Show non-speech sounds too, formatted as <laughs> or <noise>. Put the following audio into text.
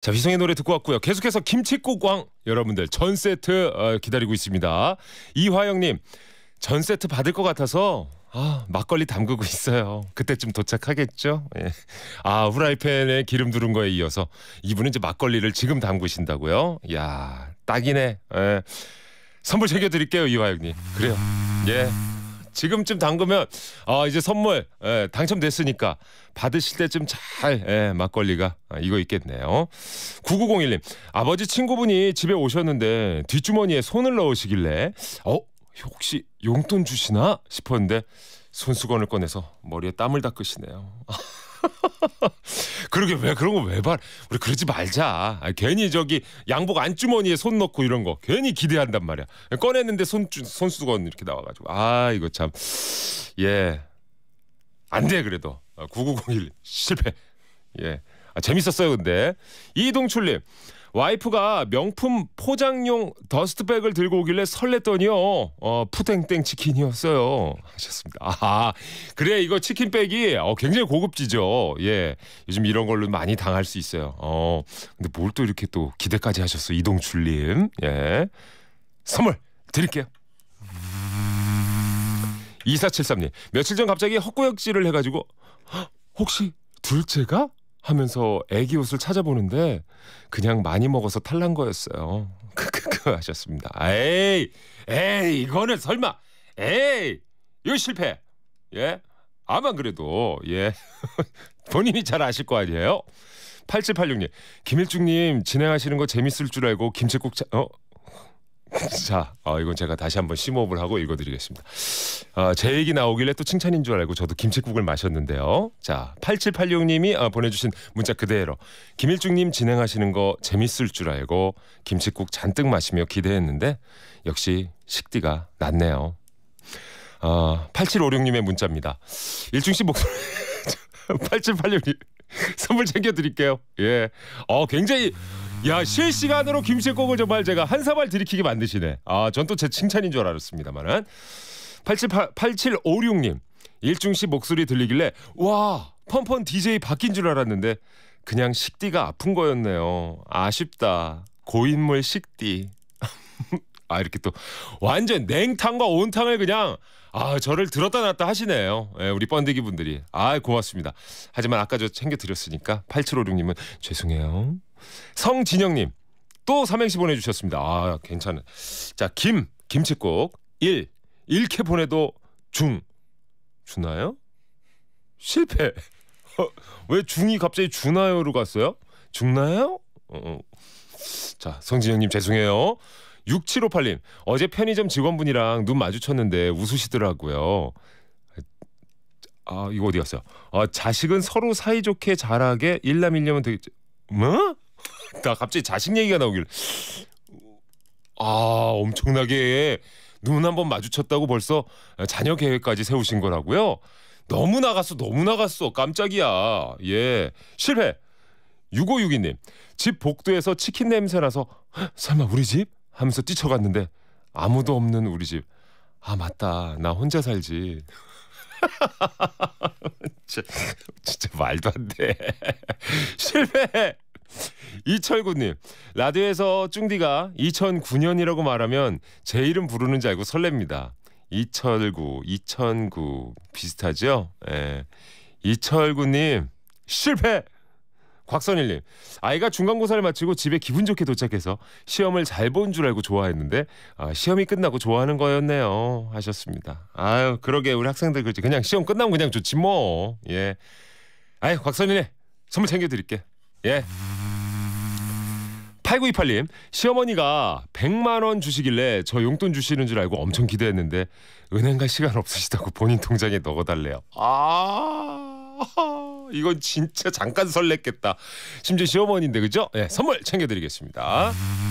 자, 휘성의 노래 듣고 왔고요. 계속해서 김치국왕 여러분들 전 세트 어, 기다리고 있습니다. 이화영님 전 세트 받을 것 같아서 아, 막걸리 담그고 있어요. 그때쯤 도착하겠죠? 예. 아, 후라이팬에 기름 두른 거에 이어서 이분은 이제 막걸리를 지금 담그신다고요? 야, 딱이네. 예. 선물 챙겨 드릴게요, 이화영님. 그래요. 예. 지금쯤 담그면 아 이제 선물 예, 당첨됐으니까 받으실 때쯤 잘 예, 막걸리가 아, 이거 있겠네요. 9901님 아버지 친구분이 집에 오셨는데 뒷주머니에 손을 넣으시길래 어 혹시 용돈 주시나 싶었는데 손수건을 꺼내서 머리에 땀을 닦으시네요. <laughs> 그러게 왜 그런 거 왜 봐? 우리 그러지 말자. 아니, 괜히 저기 양복 안주머니에 손 넣고 이런 거 괜히 기대한단 말이야. 꺼냈는데 손 손수건 이렇게 나와가지고 아 이거 참 예. 안 돼 그래도 9901 어, 실패. 예. 아, 재밌었어요 근데 이동출님 와이프가 명품 포장용 더스트백을 들고 오길래 설렜더니요. 어, 푸땡땡 치킨이었어요. 하셨습니다. 아, 그래 이거 치킨백이 어, 굉장히 고급지죠. 예. 요즘 이런 걸로 많이 당할 수 있어요. 어. 근데 뭘 또 이렇게 또 기대까지 하셨어. 이동출 림 예. 선물 드릴게요. 2473님. 며칠 전 갑자기 헛구역질을 해 가지고 혹시 둘째가 하면서 애기 옷을 찾아보는데 그냥 많이 먹어서 탈난 거였어요. <laughs> 크크크 하셨습니다. 에이, 에이 이거는 설마, 에이 이거 실패. 예, 아마 그래도 예 <laughs> 본인이 잘 아실 거 아니에요. 8786님 김일중님 진행하시는 거 재밌을 줄 알고 김치국 차, 어 <laughs> 자, 어, 이건 제가 다시 한번 심호흡을 하고 읽어드리겠습니다. 어, 제 얘기 나오길래 또 칭찬인 줄 알고 저도 김치국을 마셨는데요. 자, 8786님이 어, 보내주신 문자 그대로 김일중님 진행하시는 거 재밌을 줄 알고 김치국 잔뜩 마시며 기대했는데 역시 식디가 낫네요. 어, 8756님의 문자입니다. 일중 씨 목소리 8786님 <laughs> 선물 챙겨드릴게요. 예, 어, 굉장히 야 실시간으로 김치국을 정말 제가 한 사발 들이키게 만드시네. 아 전 또 제 칭찬인 줄 알았습니다만은 87 8756님 일중 시 목소리 들리길래 와펀펀 DJ 바뀐 줄 알았는데 그냥 식디가 아픈 거였네요. 아쉽다. 고인물 식디. <laughs> 아 이렇게 또 완전 냉탕과 온탕을 그냥 아 저를 들었다 놨다 하시네요. 예, 우리 번데기 분들이 아 고맙습니다. 하지만 아까 저 챙겨 드렸으니까 8756님은 죄송해요. 성진영님 또 삼행시 보내주셨습니다. 아 괜찮은. 자 김 김치국 1 이렇게 보내도 중 주나요? 실패. <laughs> 왜 중이 갑자기 주나요로 갔어요? 죽나요? 어. 어. 자 성진영님 죄송해요. 6758님 어제 편의점 직원분이랑 눈 마주쳤는데 웃으시더라고요. 아 이거 어디 갔어요? 아 자식은 서로 사이좋게 자라게 일남일녀면 되겠지. 뭐? 나 갑자기 자식 얘기가 나오길 아 엄청나게 눈한번 마주쳤다고 벌써 자녀 계획까지 세우신 거라고요. 너무 나갔어, 너무 나갔어. 깜짝이야. 예, 실패. 6562님, 집 복도에서 치킨 냄새 나서 설마 우리 집? 하면서 뛰쳐갔는데 아무도 없는 우리 집. 아 맞다, 나 혼자 살지. <laughs> 진짜, 진짜 말도 안 돼. <laughs> 실패. 이철구님 라디오에서 쭝디가 2009년이라고 말하면 제 이름 부르는 줄 알고 설렙니다. 이철구, 2009 비슷하죠? 예. 이철구님 실패. 곽선일님 아이가 중간고사를 마치고 집에 기분 좋게 도착해서 시험을 잘 본 줄 알고 좋아했는데 아, 시험이 끝나고 좋아하는 거였네요 하셨습니다. 아유 그러게 우리 학생들 그렇지 그냥 시험 끝나면 그냥 좋지 뭐. 예. 아유 곽선일님 선물 챙겨드릴게. 예. 8928님 시어머니가 100만 원 주시길래 저 용돈 주시는 줄 알고 엄청 기대했는데 은행 갈 시간 없으시다고 본인 통장에 넣어달래요. 아 이건 진짜 잠깐 설렜겠다. 심지어 시어머니인데 그죠? 예, 네, 선물 챙겨드리겠습니다.